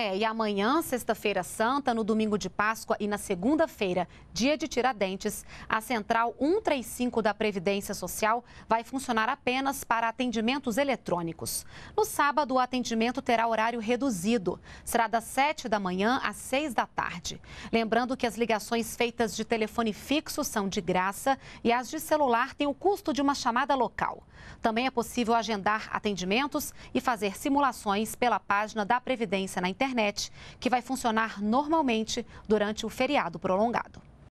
É, e amanhã, sexta-feira santa, no domingo de Páscoa e na segunda-feira, dia de Tiradentes, a Central 135 da Previdência Social vai funcionar apenas para atendimentos eletrônicos. No sábado, o atendimento terá horário reduzido. Será das 7 da manhã às 6 da tarde. Lembrando que as ligações feitas de telefone fixo são de graça e as de celular têm o custo de uma chamada local. Também é possível agendar atendimentos e fazer simulações pela página da Previdência na internet internet, que vai funcionar normalmente durante o feriado prolongado.